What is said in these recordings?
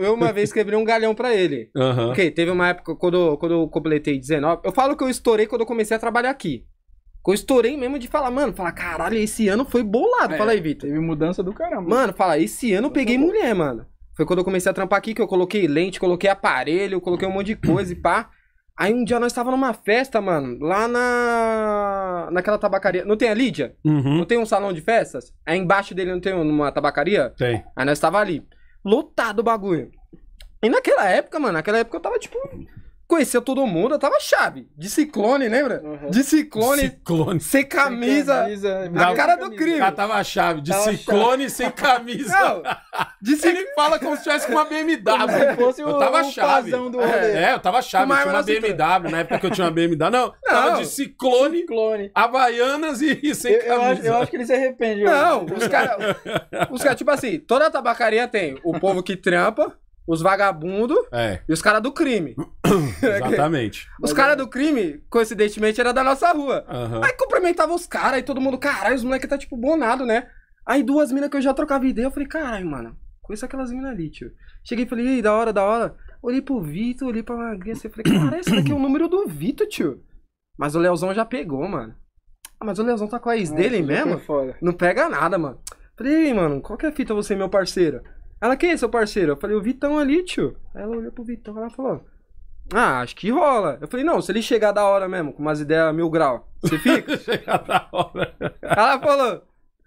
eu, uma vez quebrei um galhão para ele. Uhum. Porque teve uma época, quando, quando eu completei 19. Eu falo que eu estourei quando eu comecei a trabalhar aqui. Eu estourei mesmo de falar, mano, falar, caralho, esse ano foi bolado. É, fala aí, Vitor. Teve mudança do caramba. Mano, fala, esse ano eu peguei mulher, mano. Foi quando eu comecei a trampar aqui que eu coloquei lente, coloquei aparelho, coloquei um monte de coisa e pá. Aí um dia nós estava numa festa, mano, lá na. naquela tabacaria. Não tem a Lídia? Uhum. Não tem um salão de festas? Aí embaixo dele não tem uma tabacaria? Tem. Aí nós estava ali. Lotado o bagulho. E naquela época, mano, naquela época eu tava, tipo, conheceu todo mundo, eu tava chave. De ciclone, lembra? Uhum. De ciclone, ciclone. Sem camisa. Sem camisa cara do crime. tava chave. De tava ciclone chave. sem camisa. Não, de cic... Ele fala como se tivesse com uma BMW. Fosse eu tava o, chave. É. é, eu tava chave. eu tinha uma tá- BMW na época que eu tinha uma BMW. Não, não tava de ciclone, ciclone. Havaianas e, e sem eu, camisa. Eu acho, eu acho, que ele se arrepende. Não, os caras. Os caras, tipo assim, toda tabacaria tem o povo que trampa os vagabundos é. e os caras do crime. Exatamente. os caras do crime, coincidentemente, era da nossa rua. Uhum. Aí cumprimentava os caras e todo mundo, caralho, os moleques tá tipo bonado, né? Aí duas minas que eu já trocava ideia, eu falei, caralho, mano, conheço aquelas minas ali, tio. Cheguei e falei, ei, da hora, da hora. Olhei pro Vitor, olhei pra Magrinha, assim, falei, caralho, esse daqui é o número do Vitor, tio. Mas o Leozão já pegou, mano. Ah, mas o Leozão tá com a ex Nossa, ah, dele é mesmo? Não pega nada, mano. Falei, mano, qual que é a fita você, meu parceiro? Ela, quem é seu parceiro? Eu falei, o Vitão ali, tio. Aí ela olhou pro Vitão, ela falou, ah, acho que rola. Eu falei, não, se ele chegar da hora mesmo, com umas ideias mil grau, você fica? chegar da hora. Ela falou,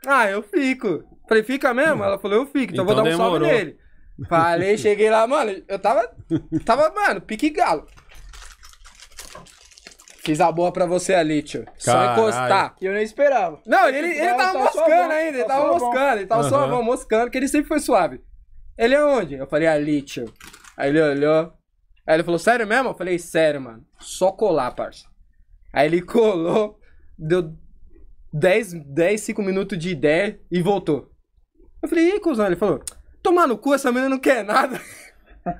ah, eu fico. Eu falei, fica mesmo? Ela falou, eu fico, então, então vou dar um então demorou. salve nele. Falei, cheguei lá, mano, eu tava, tava, mano, pique galo. Fiz a boa pra você ali, tio. Só Caralho. encostar. E eu nem esperava. Não, ele, ele tava moscando ainda, ele tava moscando, ele tava só moscando, que ele sempre foi suave. Ele é onde? Eu falei, a ah, Litio. Aí ele olhou. Aí ele falou, sério mesmo? Eu falei, sério, mano. Só colar, parça. Aí ele colou, deu 10, 10 5 minutos de ideia e voltou. Eu falei, e aí, cuzão? Ele falou, tomar no cu, essa menina não quer nada. Eu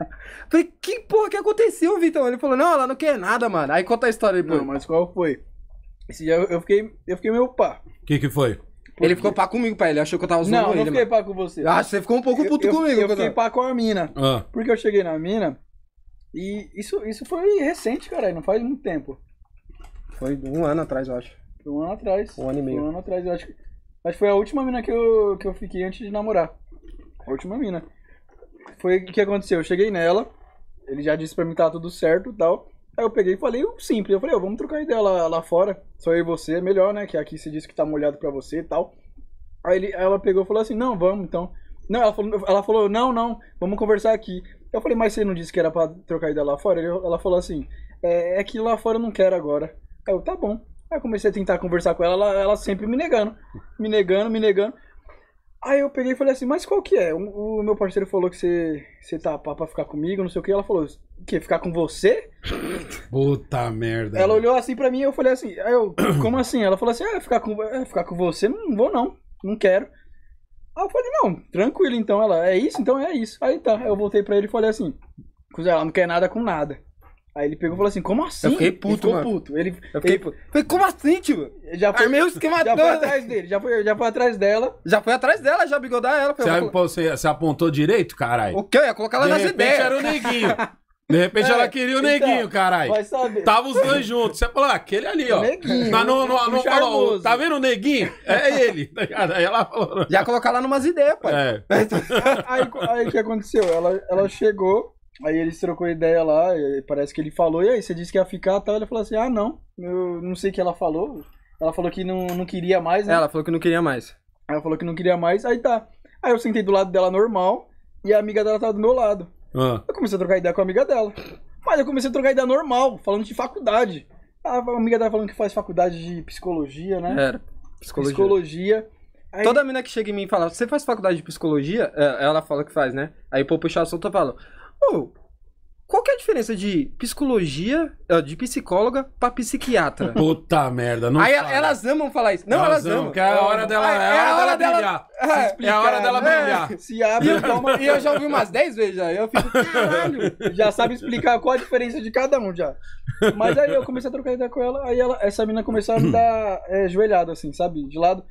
falei, que porra que aconteceu, Vitão? Ele falou, não, ela não quer nada, mano. Aí conta a história depois. Não, mas qual foi? Esse dia eu fiquei, eu fiquei meio pá. O que que foi? Porque... Ele ficou pá comigo, pai. Ele achou que eu tava zoando não, ele. Não, eu não fiquei mano. pá com você. Ah, você ficou um pouco puto eu, comigo. Eu, fiquei pá com a mina. Ah. Porque eu cheguei na mina e isso, isso foi recente, cara. Não faz muito tempo. Foi um ano atrás, eu acho. Foi um ano atrás. Um ano e meio. Foi um ano atrás, eu acho. Acho que foi a última mina que eu, que eu fiquei antes de namorar. A última mina. Foi o que aconteceu. Eu cheguei nela. Ele já disse pra mim que tava tudo certo e tal. Aí eu peguei e falei simples, eu falei, oh, vamos trocar ideia lá, lá fora, só eu e você, é melhor, né, que aqui você disse que tá molhado pra você e tal. Aí ele, ela pegou e falou assim, não, vamos então. Não, ela falou, ela falou, não, não, vamos conversar aqui. Eu falei, mas você não disse que era pra trocar ideia lá fora? Ela falou assim, é, é que lá fora eu não quero agora. Aí eu, tá bom. Aí comecei a tentar conversar com ela, ela, ela sempre me negando, me negando, me negando. Aí eu peguei e falei assim, mas qual que é? O, o meu parceiro falou que você, você tá pá pra ficar comigo, não sei o que. Ela falou, o quê? Ficar com você? Puta merda. Ela olhou assim pra mim e eu falei assim, aí eu, como assim? Ela falou assim, ah, ficar com, é, ficar com você? Não vou não, não quero. Aí eu falei, não, tranquilo então. Ela, é isso? Então é isso. Aí tá, eu voltei pra ele e falei assim, ela não quer nada com nada. Aí ele pegou e falou assim, como assim? Eu fiquei puto, ele puto. Ele, eu fiquei ele, puto. Falei, como assim, tio? Já foi, meio esquema Já foi atrás dele, já foi, já foi atrás dela. Já foi atrás dela, já bigodar ela. Você, vou... você, você, apontou direito, caralho? O quê? Eu ia colocar ela De nas repente, ideias. era o neguinho. De repente é, ela queria o então, neguinho, caralho. Vai saber. Tava os dois juntos. Você falou, ah, aquele ali, ó. Neguinho. Mas não, não, não falou, tá vendo o neguinho? É, é ele. Tá aí ela falou. Já colocar lá numas ideias, pai. É. Aí o que aconteceu? Ela, ela chegou Aí eles trocou ideia lá, parece que ele falou, e aí, você disse que ia ficar tal? Ele falou assim, ah não, eu não sei o que ela falou. Ela falou que não, não queria mais, né? Ela falou que não queria mais. Ela falou que não queria mais, aí tá. Aí eu sentei do lado dela normal, e a amiga dela tava do meu lado. Ah. Eu comecei a trocar ideia com a amiga dela. Mas eu comecei a trocar ideia normal, falando de faculdade. A amiga dela falando que faz faculdade de psicologia, né? Era. Psicologia. psicologia. Aí... Toda mina que chega em mim e fala, você faz faculdade de psicologia? É, ela fala que faz, né? Aí, pô, puxar assunto, eu falo, Oh, qual que é a diferença de psicologia, ah, de psicóloga pra psiquiatra? Puta merda, não Aí fala. elas amam falar isso. Não, elas, elas amam. Porque é, ah, é, é, ah, é a hora dela, é, é, a hora, hora dela brilhar. É, explicar, é a hora dela brilhar. Se abre, toma. E eu já ouvi umas 10 vezes já. Eu fico, caralho, já sabe explicar qual a diferença de cada um já. Mas aí eu comecei a trocar ideia com ela, aí ela, essa menina começou a me dar é, joelhada, assim, sabe? De lado.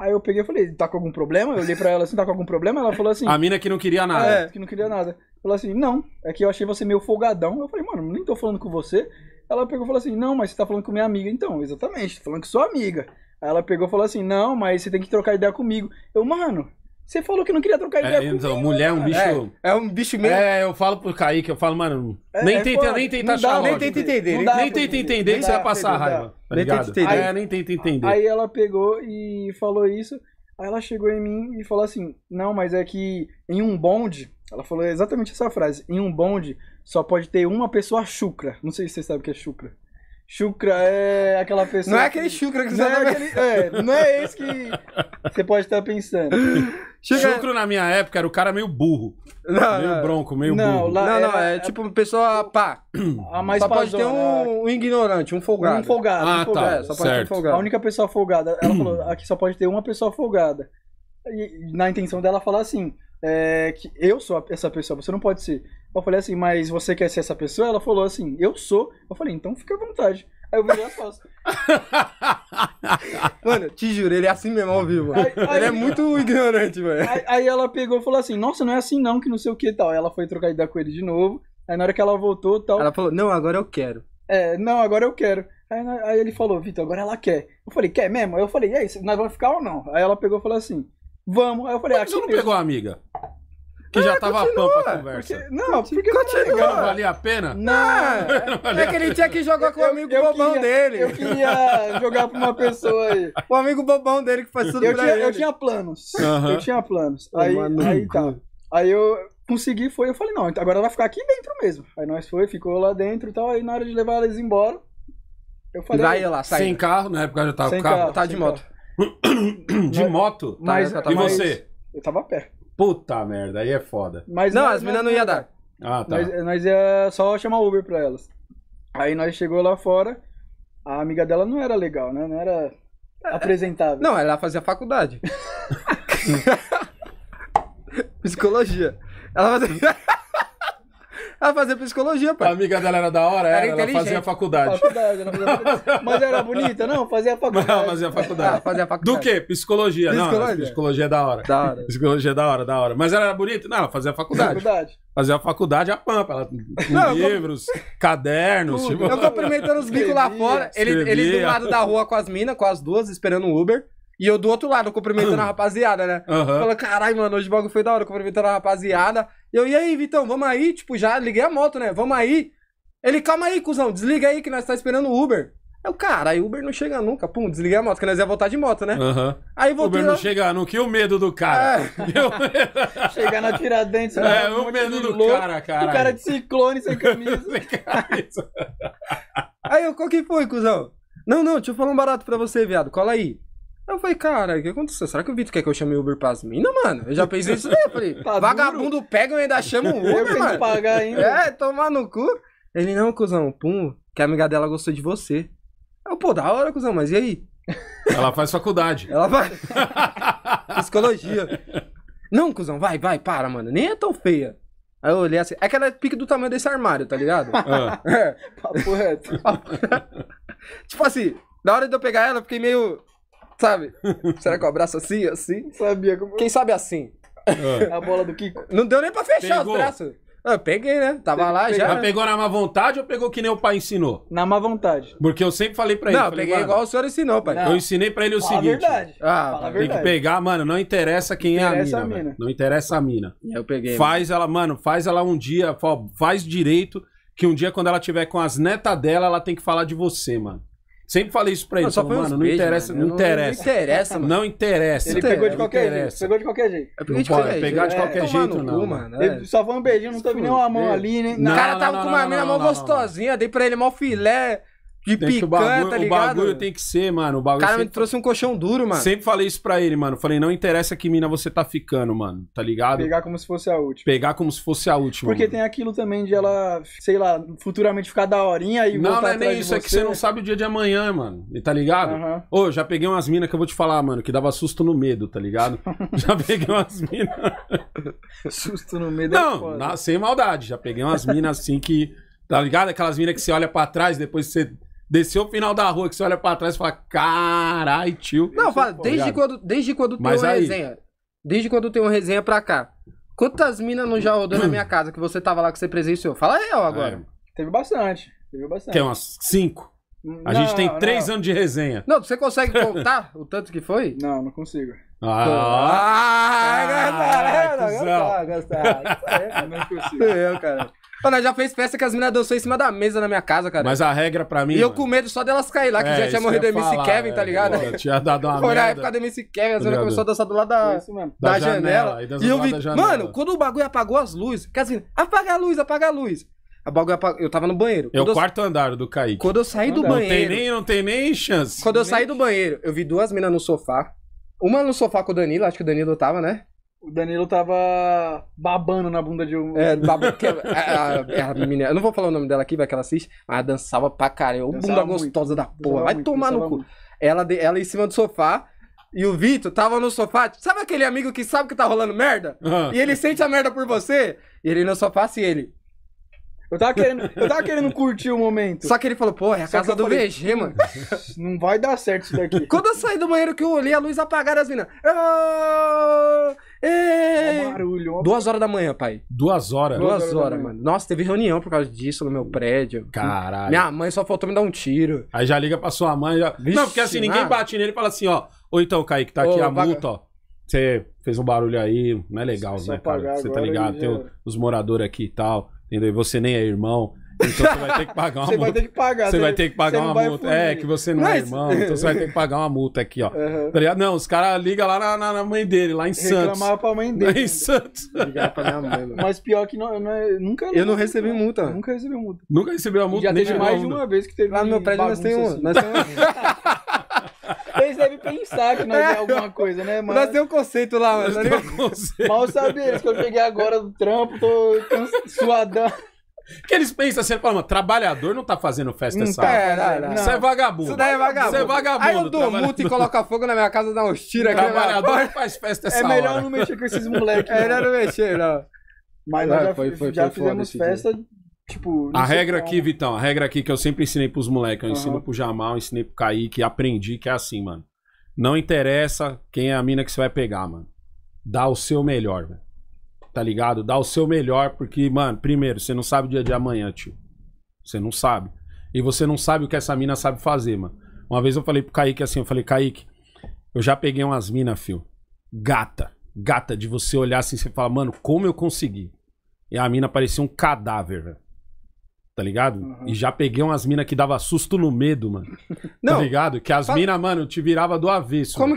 Aí eu peguei e falei, tá com algum problema? Eu olhei pra ela assim, tá com algum problema? Ela falou assim. A mina que não queria nada. É, que não queria nada. Falou assim, não, é que eu achei você meio folgadão. Eu falei, mano, nem tô falando com você. Ela pegou e falou assim, não, mas você tá falando com minha amiga. Então, exatamente, tô falando com sua amiga. Aí ela pegou e falou assim, não, mas você tem que trocar ideia comigo. Eu, mano, você falou que não queria trocar é, ideia é, comigo. mulher é um bicho. É, é um bicho mesmo. É, eu falo pro Kaique, eu falo, mano. É, nem, é, tenta, nem tenta achar. nem tenta entender. Nem, nem tenta entender, entender que você vai passar a raiva. Tá nem tenta entender. Aí, é, nem tenta entender. Aí ela pegou e falou isso. Aí ela chegou em mim e falou assim: não, mas é que em um bonde ela falou exatamente essa frase. Em um bonde só pode ter uma pessoa chucra. Não sei se você sabe o que é chucra. Chucra é aquela pessoa. Não é aquele chucra que você não tá é, aquele, é, Não é esse que você pode estar pensando. Chega... É- na minha época era o cara meio burro. Não, meio não, bronco, meio não, burro. Lá não, não, é, é tipo uma pessoa pá. A mais só pazona, pode ter um, né? um, ignorante, um folgado. Um folgado. Ah, um tá. folgado, tá. Só pode certo. ter um folgado. A única pessoa folgada, ela falou, aqui só pode ter uma pessoa folgada na intenção dela falar assim, é, que eu sou essa pessoa, você não pode ser. Eu falei assim, mas você quer ser essa pessoa? Ela falou assim, eu sou. Eu falei, então fica à vontade. Aí eu virei as costas. mano, te juro, ele é assim mesmo ao vivo. Aí, aí, ele é muito ignorante, velho. Aí, aí, ela pegou e falou assim, nossa, não é assim não, que não sei o que e tal. ela foi trocar ideia com ele de novo. Aí na hora que ela voltou tal. Ela falou, não, agora eu quero. É, não, agora eu quero. Aí, ele falou, Vitor, agora ela quer. Eu falei, quer mesmo? Aí eu falei, e aí, nós vamos ficar ou não? Aí ela pegou e falou assim, Vamos. Aí eu falei, Por ah, você não mesmo. pegou a amiga? Que é, já tava continua, pampa a conversa. Porque, não, porque continua. Não, não ah, valia a pena? Não. É. não é que ele tinha que jogar com o um amigo eu, eu bobão queria, dele. Eu queria jogar pra uma pessoa aí. O amigo bobão dele que faz tudo eu pra tinha, ele. Eu tinha planos. Uhum. Eu tinha planos. Aí, aí tá. Aí eu consegui, foi. Eu falei, não, então agora vai ficar aqui dentro mesmo. Aí nós foi, ficou lá dentro e tal. Aí na hora de levar eles embora, eu falei. Vai ah, lá, sai. Sem carro, na época já tava sem carro, carro. Tá de moto. De moto? Tá, mas, tá, tá e mas, você? Eu tava a pé. Puta merda, aí é foda. Mas não, as meninas não ia dar. Ah, tá. Nós, nós ia só chamar Uber pra elas. Aí nós chegou lá fora, a amiga dela não era legal, né? Não era é. apresentável. Não, ela fazia faculdade. Psicologia. Ela fazia... Ela fazia psicologia, pai. A amiga dela era da hora, era, era ela fazia faculdade. faculdade, ela fazia faculdade. Mas era bonita, não? Fazia faculdade. Não, fazia faculdade. Ah, fazia faculdade. Do quê? Psicologia. Psicologia. Não, psicologia é da hora. Da hora. Psicologia é da hora, da hora. Mas ela era bonita? Não, ela fazia faculdade. Faculdade. Fazia faculdade a pampa. Ela, não, livros, com... cadernos. Tipo... Eu cumprimentando os bicos lá fora. Ele, ele do lado da rua com as minas, com as duas, esperando o Uber. E eu do outro lado, cumprimentando a rapaziada, né? Uhum. Falando, caralho, mano, hoje o bagulho foi da hora, cumprimentando a rapaziada. E eu, e aí, Vitão, vamos aí? Tipo, já liguei a moto, né? Vamos aí. Ele, calma aí, cuzão, desliga aí que nós tá esperando o Uber. o cara, aí o Uber não chega nunca. Pum, desliguei a moto, que nós ia voltar de moto, né? Uhum. Aí voltei. Uber não lá... chega nunca. E o medo do cara? É. Chegar na Tiradentes. É, né? o medo do louco, cara, cara. O cara de ciclone sem camisa. sem camisa. aí eu, qual que foi, cuzão? Não, não, deixa eu falar um barato pra você, viado. Cola aí. Eu falei, cara, o que aconteceu? Será que o Vitor quer que eu chame o Uber as minas, mano? Eu já pensei isso daí. Eu falei, tá vagabundo duro. pega e ainda chama o Uber, eu mano. pagar ainda. É, tomar no cu. Ele, não, cuzão, pum, que a amiga dela gostou de você. Eu, pô, da hora, cuzão, mas e aí? Ela faz faculdade. Ela faz Psicologia. Não, cuzão, vai, vai, para, mano. Nem é tão feia. Aí eu olhei assim. É que ela é pique do tamanho desse armário, tá ligado? Ah. É. Papo reto. tipo assim, na hora de eu pegar ela, eu fiquei meio. Sabe? Será que eu abraço assim, assim? Sabia como. Quem sabe assim? Ah. A bola do Kiko. Não deu nem pra fechar pegou. os braços. Ah, eu peguei, né? Tava lá já. Mas pegou na má vontade ou pegou que nem o pai ensinou? Na má vontade. Porque eu sempre falei pra ele. Não, falei, peguei igual o senhor ensinou, pai. Não. Eu ensinei pra ele o Fala seguinte. Verdade. Ah, Fala tem verdade. que pegar, mano, não interessa quem interessa é a mina. A mina. Não interessa a mina. Eu peguei. Faz mano. ela, mano, faz ela um dia, faz direito, que um dia quando ela tiver com as netas dela, ela tem que falar de você, mano. Sempre falei isso pra ele. Não, só falou, mano, não, interessa, mano. não, interessa, não, interessa. Não interessa, Ele pegou de qualquer jeito. Pegou de qualquer jeito. É pode é pegar de é qualquer jeito, não. Mano. só foi um beijinho, não teve é nenhuma mão ali, né? O cara tava com uma mina mão gostosinha, dei pra ele mó filé de né, picanha, o bagulho, tá ligado? O bagulho tem que ser, mano. O bagulho cara me trouxe um colchão duro, mano. Sempre falei isso pra ele, mano. Falei, não interessa que mina você tá ficando, mano. Tá ligado? Pegar como se fosse a última. Pegar como se fosse a última. Porque mano. tem aquilo também de ela, sei lá, futuramente ficar daorinha e Não, não é nem isso. É que você não sabe o dia de amanhã, mano. E tá ligado? Uhum. Ô, já peguei umas minas que eu vou te falar, mano, que dava susto no medo, tá ligado? já peguei umas minas... susto no medo Não, é Não, sem maldade. Já peguei umas minas assim que... Tá ligado? Aquelas minas que você olha para trás, depois você Desceu o final da rua que você olha pra trás e fala, carai, tio. Não, é fala, desde quando, desde quando Mas tem uma aí... resenha. Desde quando tem uma resenha pra cá. Quantas minas não já rodou na minha casa que você tava lá que você presenciou? Fala eu agora. É. Teve bastante. Teve bastante. Tem umas cinco. A gente tem três não. anos de resenha. Não, você consegue contar o tanto que foi? Não, não consigo. Ah, é ah, ah, ah, ah, ah, ah, ah, ah, Mano, já fez festa que as meninas dançou em cima da mesa na minha casa, cara. Mas a regra pra mim. E eu com medo só delas cair lá, que é, já tinha morrido MC falar, Kevin, é, tá ligado? É, tinha dado uma Foi na época da MC Kevin, as tá meninas começaram a dançar do lado da, da, da janela. janela. E eu vi. Mano, quando o bagulho apagou as luzes, quer dizer, meninas, apaga a luz, apaga a luz. A bagulho apagou. Eu tava no banheiro. É o quarto eu... andar do Kaique. Quando eu saí do não banheiro. Não tem nem, não tem nem chance. Quando eu saí do banheiro, eu vi duas meninas no sofá. Uma no sofá com o Danilo, acho que o Danilo tava, né? O Danilo tava babando na bunda de um. É, babando. a, a, a, menina, eu não vou falar o nome dela aqui, vai que ela assiste, mas dançava pra caramba. Dançava bunda muito, gostosa da porra. Vai muito, tomar no cu. Ela, ela em cima do sofá. E o Vitor tava no sofá. Sabe aquele amigo que sabe que tá rolando merda? Uhum. E ele sente a merda por você? E ele no sofá, assim, ele. Eu tava querendo, eu tava querendo curtir o momento. Só que ele falou, pô, é a Só casa do falei, VG, hum, mano. Não vai dar certo isso daqui. Quando eu saí do banheiro que eu olhei a luz apagada, as minas. Oh, ei. Um barulho. Duas horas da manhã, pai. Duas horas? Duas, Duas horas, horas mano. Nossa, teve reunião por causa disso no meu prédio. Caralho. Minha mãe só faltou me dar um tiro. Aí já liga pra sua mãe. Já... Vixe, não, porque assim, ninguém ah. bate nele e fala assim, ó. Ou então, Kaique, tá aqui a multa, ó. Você fez um barulho aí, não é legal, né, cara? Você tá ligado? Tem os moradores aqui e tal entendeu? Você nem é irmão. Então você vai ter que pagar uma você multa. Vai ter que pagar, você vai ter que pagar uma multa. Fugir. É, que você não é Mas... é irmão, então você vai ter que pagar uma multa aqui, ó. Uhum. Tá ligado? Não, os caras ligam lá na, na, na, mãe dele, lá em Santos. Reclamava pra mãe dele. Lá em Santos. Ligar pra minha mãe. Mano. Mas pior que não, eu não, eu nunca. Eu não recebi multa. Nunca recebi multa. Nunca recebi uma multa? Já teve mais de uma vez que teve. Lá no meu prédio nós temos. uma. Nós temos pensar que nós é, é alguma coisa, né, mano? Nós deu um conceito lá, mano. Nós deu né? um conceito. Mal sabia eles que eu cheguei agora do trampo, tô suadão. Que eles pensam assim, mano, trabalhador não tá fazendo festa essa hora. Isso é vagabundo. Isso daí é, é vagabundo. é vagabundo. Aí eu dou multa e coloca fogo na minha casa, dá uns tiros aqui. Né? Trabalhador não faz festa é essa hora. É melhor hora. não mexer com esses moleques. É melhor não mexer, não. Mas é, já, foi, foi, já foi fizemos festa, tipo... A regra aqui, Vitão, a regra aqui que eu sempre ensinei pros moleques, eu uhum. ensino pro Jamal, ensinei pro Kaique, aprendi que é assim, mano. Não interessa quem é a mina que você vai pegar, mano. Dá o seu melhor, velho. Tá ligado? Dá o seu melhor, porque, mano, primeiro, você não sabe o dia de amanhã, tio. Você não sabe. E você não sabe o que essa mina sabe fazer, mano. Uma vez eu falei pro Kaique assim, eu falei, Kaique, eu já peguei umas minas, fio. Gata. Gata, de você olhar assim, você falar, mano, como eu consegui? E a mina parecia um cadáver, velho tá ligado? Uhum. E já peguei umas minas que dava susto no medo, mano. Tá Não, tá ligado? Que as minas, mano, te virava do avesso. Como mano. que